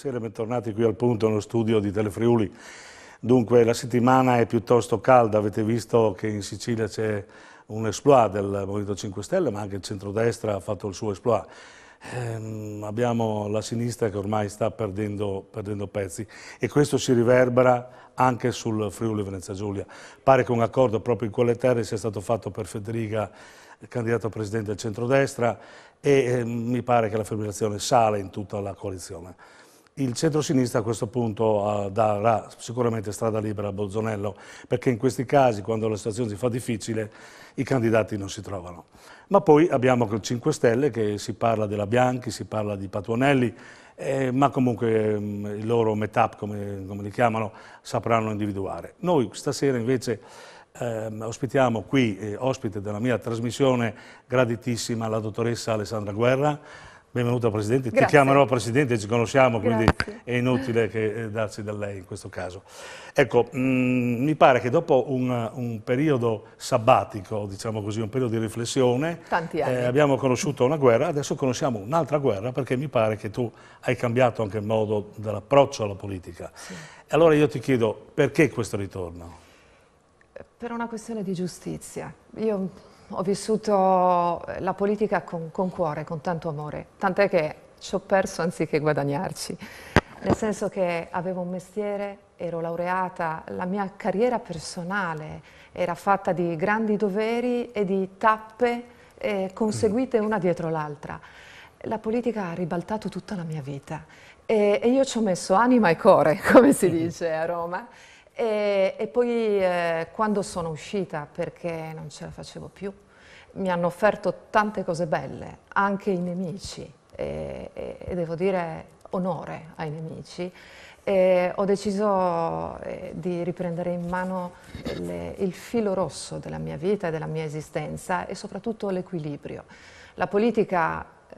buonasera, bentornati qui al punto nello studio di Telefriuli. Dunque la settimana è piuttosto calda, avete visto che in Sicilia c'è un esploit del Movimento 5 Stelle, ma anche il centrodestra ha fatto il suo esploit. Ehm, abbiamo la sinistra che ormai sta perdendo, perdendo, pezzi e questo si riverbera anche sul Friuli Venezia Giulia. Pare che un accordo proprio in quelle terre sia stato fatto per Federica, candidato a presidente del centrodestra, e eh, mi pare che la fibrillazione sale in tutta la coalizione il centro-sinistra a questo punto eh, darà sicuramente strada libera a Bolzonello, perché in questi casi, quando la situazione si fa difficile, i candidati non si trovano. Ma poi abbiamo il 5 Stelle, che si parla della Bianchi, si parla di Patuonelli, eh, ma comunque mh, mm, il loro metap, come, come li chiamano, sapranno individuare. Noi stasera invece eh, ospitiamo qui, eh, ospite della mia trasmissione, graditissima, la dottoressa Alessandra Guerra, Benvenuta Presidente, Grazie. ti chiamerò Presidente, ci conosciamo, quindi Grazie. è inutile che, eh, darsi da lei in questo caso. Ecco, mh, mm, mi pare che dopo un, un, periodo sabbatico, diciamo così, un periodo di riflessione, eh, abbiamo conosciuto una guerra, adesso conosciamo un'altra guerra perché mi pare che tu hai cambiato anche il modo dell'approccio alla politica. Sì. Allora io ti chiedo, perché questo ritorno? Per una questione di giustizia. Io ho vissuto la politica con, con cuore, con tanto amore, tant'è che ci ho perso anziché guadagnarci, nel senso che avevo un mestiere, ero laureata, la mia carriera personale era fatta di grandi doveri e di tappe eh, conseguite una dietro l'altra. La politica ha ribaltato tutta la mia vita e, e io ci ho messo anima e cuore, come si mm-hmm. dice a Roma. E, e poi eh, quando sono uscita, perché non ce la facevo più, mi hanno offerto tante cose belle, anche i nemici, e, e, e devo dire onore ai nemici, ho deciso eh, di riprendere in mano le, il filo rosso della mia vita e della mia esistenza e soprattutto l'equilibrio. La politica eh,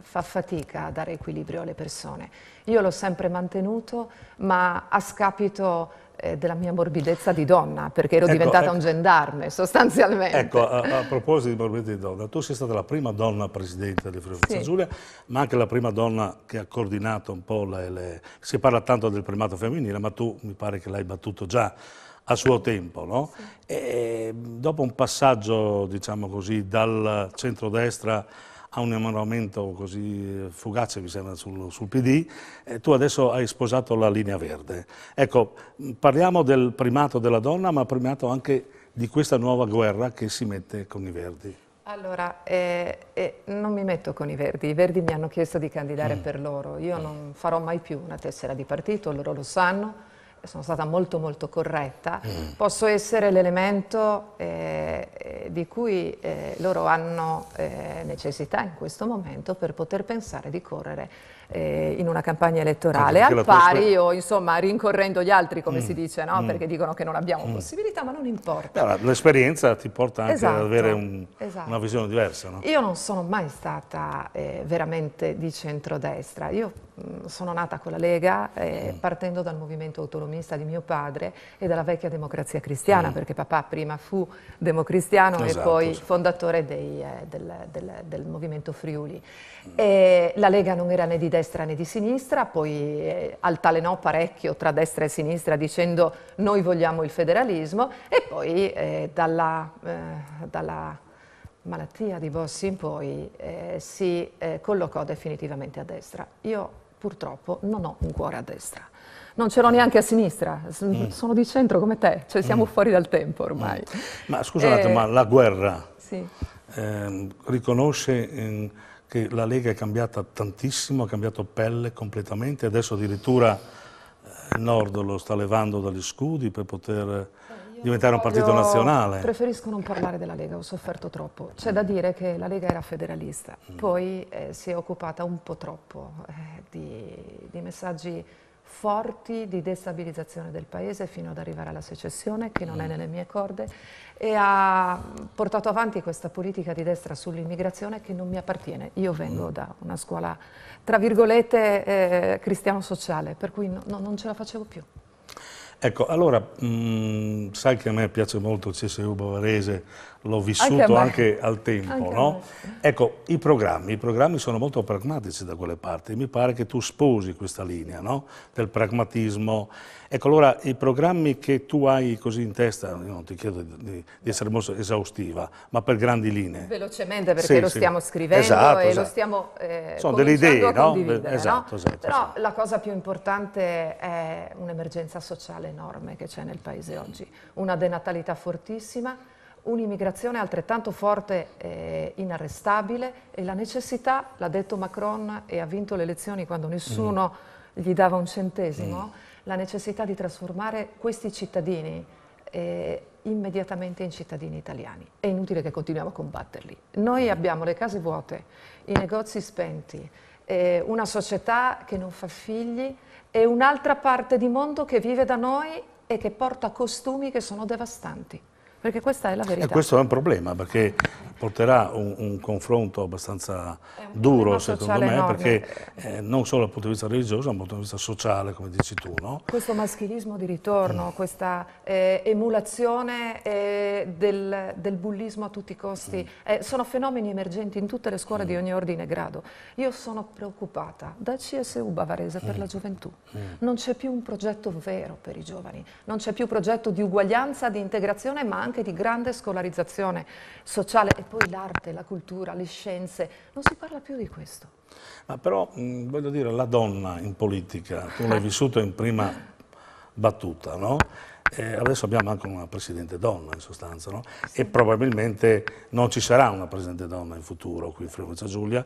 fa fatica a dare equilibrio alle persone. Io l'ho sempre mantenuto, ma a scapito eh, della mia morbidezza di donna, perché ero ecco, diventata ecco, un gendarme sostanzialmente. Ecco, a, a, proposito di morbidezza di donna, tu sei stata la prima donna presidente di Friuli Venezia sì. Giulia, ma anche la prima donna che ha coordinato un po' le, le... Si parla tanto del primato femminile, ma tu mi pare che l'hai battuto già a suo tempo, no? Sì. E, dopo un passaggio, diciamo così, dal centrodestra a un emanamento così eh, fugace, mi sembra, sul, sul PD, e tu adesso hai sposato la linea verde. Ecco, parliamo del primato della donna, ma primato anche di questa nuova guerra che si mette con i verdi. Allora, eh, eh, non mi metto con i Verdi, i Verdi mi hanno chiesto di candidare mm. per loro, io mm. non farò mai più una tessera di partito, loro lo sanno, sono stata molto molto corretta, mm. posso essere l'elemento eh, eh, di cui eh, loro hanno eh, necessità in questo momento per poter pensare di correre eh, in una campagna elettorale, al pari o insomma rincorrendo gli altri come mm. si dice, no? mm. perché dicono che non abbiamo mm. possibilità, ma non importa. l'esperienza ti porta anche esatto, ad avere un, esatto. una visione diversa. No? Io non sono mai stata eh, veramente di centrodestra, io mm, sono nata con la Lega eh, mm. partendo dal movimento autonomista di mio padre e dalla vecchia democrazia cristiana, mm. perché papà prima fu democristiano esatto, e poi sì. fondatore dei, eh, del, del, del, movimento Friuli. E la Lega non era né di destra destra né di sinistra, poi eh, altalenò parecchio tra destra e sinistra dicendo noi vogliamo il federalismo e poi eh, dalla, eh, dalla, malattia di Bossi in poi eh, si eh, collocò definitivamente a destra. Io purtroppo non ho un cuore a destra. Non ce l'ho neanche a sinistra, mm. sono di centro come te, cioè siamo mm. fuori dal tempo ormai. Mm. Ma scusate, eh, ma la guerra sì. Ehm, riconosce che la Lega è cambiata tantissimo, ha cambiato pelle completamente, adesso addirittura eh, il Nord lo sta levando dagli scudi per poter eh, diventare un partito nazionale. Preferisco non parlare della Lega, ho sofferto troppo. C'è da dire che la Lega era federalista, mm. poi eh, si è occupata un po' troppo eh, di, di messaggi forti di destabilizzazione del paese fino ad arrivare alla secessione, che non è mm. nelle mie corde, e ha portato avanti questa politica di destra sull'immigrazione che non mi appartiene. Io vengo mm. da una scuola, tra virgolette, eh, cristiano-sociale, per cui no, no, non ce la facevo più. Ecco, allora, mh, mm, sai che a me piace molto il CSU Bavarese, l'ho vissuto anche, anche al tempo, anche no? Ecco, i programmi, i programmi, sono molto pragmatici da quelle parti, mi pare che tu sposi questa linea, no? Del pragmatismo. Ecco, allora, i programmi che tu hai così in testa, io non ti chiedo di, di essere molto esaustiva, ma per grandi linee. Velocemente, perché sì, lo sì. stiamo scrivendo esatto, e esatto. lo stiamo eh, Sono delle idee, no? Esatto, no? esatto. Però sì. Esatto. la cosa più importante è un'emergenza sociale enorme che c'è nel Paese oggi, una denatalità fortissima, un'immigrazione altrettanto forte e inarrestabile e la necessità, l'ha detto Macron e ha vinto le elezioni quando mm. nessuno mm. gli dava un centesimo, mm. la necessità di trasformare questi cittadini eh, immediatamente in cittadini italiani. È inutile che continuiamo a combatterli. Noi mm. abbiamo le case vuote, i negozi spenti, eh, una società che non fa figli e un'altra parte di mondo che vive da noi e che porta costumi che sono devastanti. Perché questa è la verità. E questo è un problema perché porterà un, un confronto abbastanza un duro secondo me enorme. perché eh, non solo dal punto di vista religioso ma dal punto di vista sociale come dici tu. No? Questo maschilismo di ritorno, mm. questa eh, emulazione eh, del, del, bullismo a tutti i costi mm. Eh, sono fenomeni emergenti in tutte le scuole mm. di ogni ordine e grado. Io sono preoccupata da CSU Bavarese per mm. la gioventù. Mm. Non c'è più un progetto vero per i giovani, non c'è più progetto di uguaglianza, di integrazione ma anche di grande scolarizzazione sociale e poi l'arte, la cultura, le scienze, non si parla più di questo. Ma però, mh, voglio dire, la donna in politica, tu l'hai vissuto in prima battuta, no? Eh, adesso abbiamo anche una presidente donna in sostanza no? e probabilmente non ci sarà una presidente donna in futuro qui in Friuli Giulia,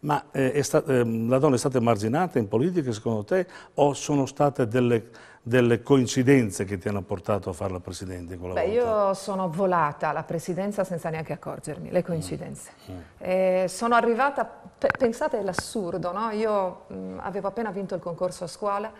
ma eh, eh, la donna è stata emarginata in politica secondo te o sono state delle delle coincidenze che ti hanno portato a farla Presidente quella Beh, volta? Io sono volata alla Presidenza senza neanche accorgermi, le coincidenze. Mm. mm. Eh, sono arrivata, pensate all'assurdo, no? io mh, mm, avevo appena vinto il concorso a scuola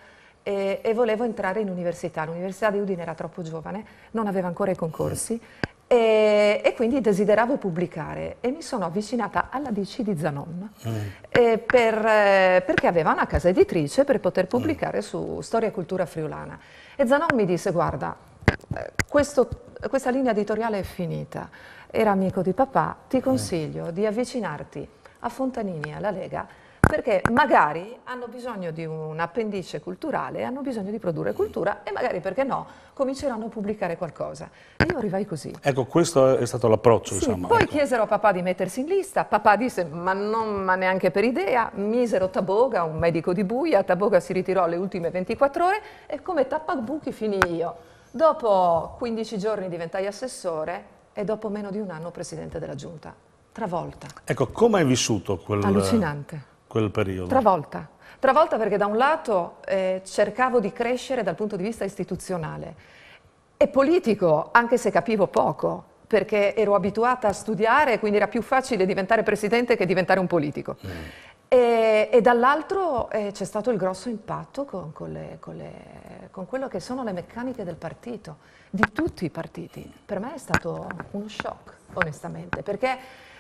e, e volevo entrare in università, l'università di Udine era troppo giovane, non aveva ancora i concorsi mm. E, e, quindi desideravo pubblicare e mi sono avvicinata alla DC di Zanon mm. eh, per, eh, perché aveva una casa editrice per poter pubblicare mm. su storia e cultura friulana e Zanon mi disse guarda eh, questo, questa linea editoriale è finita era amico di papà ti mm. consiglio mm. di avvicinarti a Fontanini alla Lega perché magari hanno bisogno di un appendice culturale, hanno bisogno di produrre cultura e magari, perché no, cominceranno a pubblicare qualcosa. E io arrivai così. Ecco, questo è stato l'approccio, sì, insomma. Poi ecco. chiesero a papà di mettersi in lista, papà disse, ma non ma neanche per idea, misero Taboga, un medico di buia, Taboga si ritirò le ultime 24 ore e come tappabuchi finii io. Dopo 15 giorni diventai assessore e dopo meno di un anno presidente della giunta. Travolta. Ecco, come hai vissuto quel... Allucinante quel periodo? Travolta. Travolta perché da un lato eh, cercavo di crescere dal punto di vista istituzionale e politico, anche se capivo poco, perché ero abituata a studiare, quindi era più facile diventare presidente che diventare un politico. Mm. E, e dall'altro eh, c'è stato il grosso impatto con, con, le, con, le, con, quello che sono le meccaniche del partito, di tutti i partiti. Per me è stato uno shock, onestamente, perché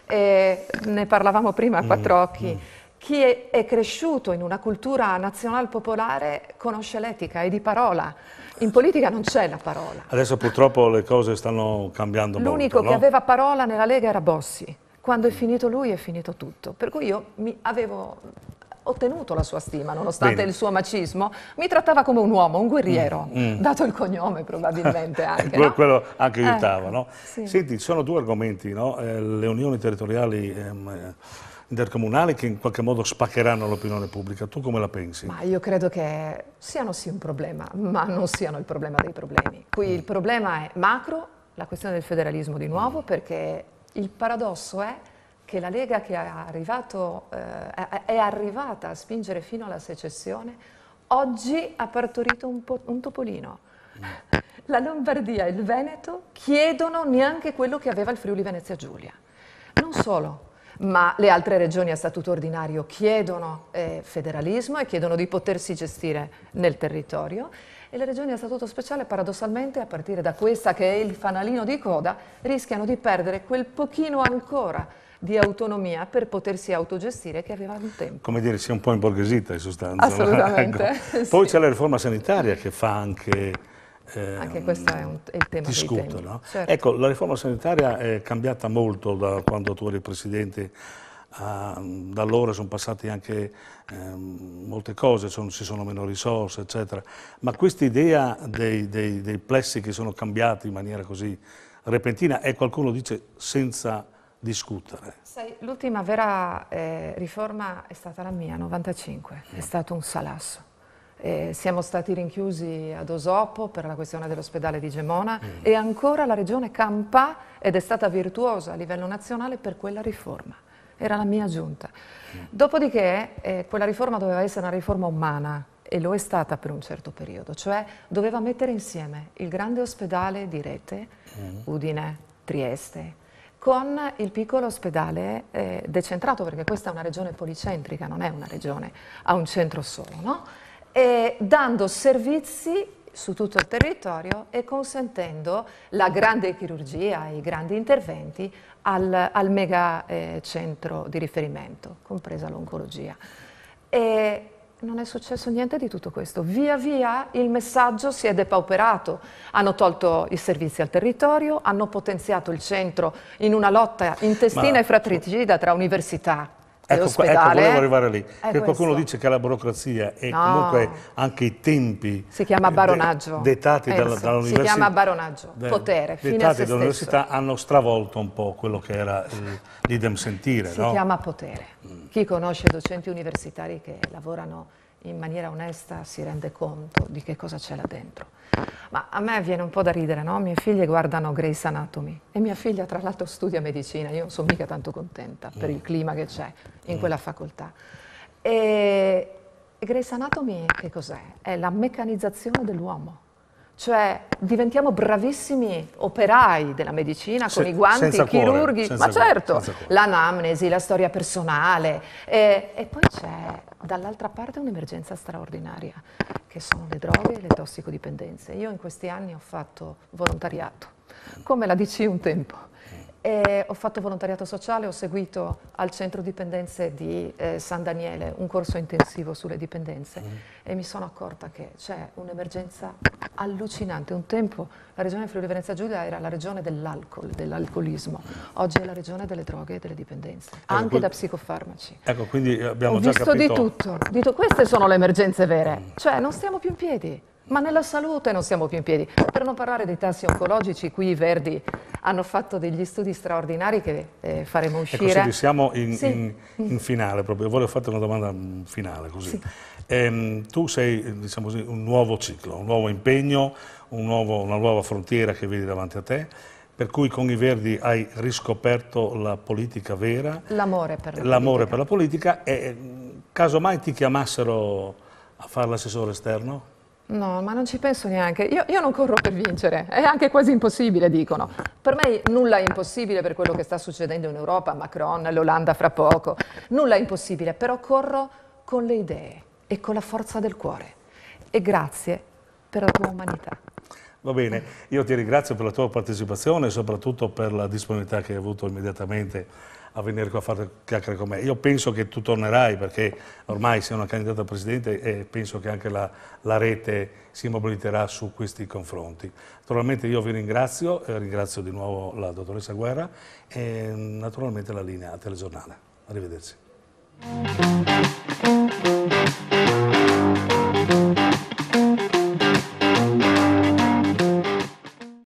eh, ne parlavamo prima a quattro occhi. Mm. Chi è, è, cresciuto in una cultura nazional popolare conosce l'etica, è di parola. In politica non c'è la parola. Adesso purtroppo le cose stanno cambiando molto. L'unico che aveva parola nella Lega era Bossi. Quando è finito lui è finito tutto. Per cui io avevo ottenuto la sua stima, nonostante Bene. il suo macismo, mi trattava come un uomo, un guerriero, mm, mm. dato il cognome probabilmente anche. no? Quello anche aiutava. Eh, no? sì. Senti, ci sono due argomenti, no? eh, le unioni territoriali... Ehm, intercomunali che in qualche modo spaccheranno l'opinione pubblica. Tu come la pensi? Ma io credo che siano sì un problema, ma non siano il problema dei problemi. Qui mm. il problema è macro, la questione del federalismo di nuovo, mm. perché il paradosso è che la Lega che è, arrivato, eh, è arrivata a spingere fino alla secessione, oggi ha partorito un, un topolino. Mm. La Lombardia e il Veneto chiedono neanche quello che aveva il Friuli Venezia Giulia. Non solo, ma le altre regioni a statuto ordinario chiedono eh, federalismo e chiedono di potersi gestire nel territorio e le regioni a statuto speciale paradossalmente a partire da questa che è il fanalino di coda rischiano di perdere quel pochino ancora di autonomia per potersi autogestire che aveva un tempo. Come dire, si è un po' imborghesita in sostanza. Assolutamente. ecco. Poi sì. c'è la riforma sanitaria che fa anche eh, Anche questo è, un, è il tema discuto. No? Certo. Ecco, la riforma sanitaria è cambiata molto da quando tu eri Presidente da allora sono passate anche eh, molte cose, sono, ci sono meno risorse, eccetera. Ma questa idea dei, dei, dei, plessi che sono cambiati in maniera così repentina è qualcuno dice senza discutere. l'ultima vera eh, riforma è stata la mia, 95, mm. è stato un salasso. Eh, siamo stati rinchiusi ad Osopo per la questione dell'ospedale di Gemona mm. e ancora la regione campa ed è stata virtuosa a livello nazionale per quella riforma. Era la mia giunta. Mm. Dopodiché eh, quella riforma doveva essere una riforma umana e lo è stata per un certo periodo, cioè doveva mettere insieme il grande ospedale di rete, mm. Udine, Trieste, con il piccolo ospedale eh, decentrato, perché questa è una regione policentrica, non è una regione a un centro solo, no? eh, dando servizi su tutto il territorio e consentendo la grande chirurgia, i grandi interventi al, al mega eh, centro di riferimento, compresa l'oncologia. E non è successo niente di tutto questo. Via via il messaggio si è depauperato. Hanno tolto i servizi al territorio, hanno potenziato il centro in una lotta intestina Ma... e fratricida tra università Ecco, ecco, volevo arrivare lì. Eh, che qualcuno dice che la burocrazia e no. comunque anche i tempi si chiama eh, baronaggio. De, dettati dalla, dall'università. Si chiama baronaggio, de, potere, dettati dall'università hanno stravolto un po' quello che era eh, l'idem sentire. Si no? chiama potere. Mm. Chi conosce docenti universitari che lavorano in maniera onesta si rende conto di che cosa c'è là dentro. Ma a me viene un po' da ridere, no? Mie figlie guardano Grace Anatomy e mia figlia tra l'altro studia medicina, io non sono mica tanto contenta per il mm. clima che c'è in mm. quella facoltà. E Grace Anatomy che cos'è? È la meccanizzazione dell'uomo. Cioè diventiamo bravissimi operai della medicina con Se, i guanti, i chirurghi, cuore, ma certo, l'anamnesi, la storia personale. E, e poi c'è dall'altra parte un'emergenza straordinaria, che sono le droghe e le tossicodipendenze. Io in questi anni ho fatto volontariato, come la DC un tempo. E ho fatto volontariato sociale, ho seguito al centro dipendenze di eh, San Daniele un corso intensivo sulle dipendenze mm. e mi sono accorta che c'è un'emergenza allucinante. Un tempo la regione Friuli Venezia Giulia era la regione dell'alcol, dell'alcolismo, oggi è la regione delle droghe e delle dipendenze, ecco, anche da psicofarmaci. Ecco, quindi abbiamo ho già visto capito. di tutto, di queste sono le emergenze vere, mm. cioè non stiamo più in piedi. Ma nella salute non siamo più in piedi. Per non parlare dei tassi oncologici, qui i Verdi hanno fatto degli studi straordinari che eh, faremo ecco, uscire. Ecco, Silvia, siamo in, sì. in, in, finale proprio. Volevo fare una domanda mm, finale così. Sì. Ehm, tu sei diciamo così, un nuovo ciclo, un nuovo impegno, un nuovo, una nuova frontiera che vedi davanti a te. Per cui con i Verdi hai riscoperto la politica vera. L'amore per la l'amore politica. per la politica e mm, casomai ti chiamassero a fare l'assessore esterno? No, ma non ci penso neanche. Io, io, non corro per vincere, è anche quasi impossibile, dicono. Per me nulla è impossibile per quello che sta succedendo in Europa, Macron, l'Olanda fra poco. Nulla è impossibile, però corro con le idee e con la forza del cuore. E grazie per la tua umanità. Va bene, io ti ringrazio per la tua partecipazione e soprattutto per la disponibilità che hai avuto immediatamente a venire qua a fare chiacchiere con me. Io penso che tu tornerai perché ormai sei una candidata a presidente e penso che anche la, la rete si mobiliterà su questi confronti. Naturalmente io vi ringrazio, eh, ringrazio di nuovo la dottoressa Guerra e mm, naturalmente la linea telegiornale. Arrivederci.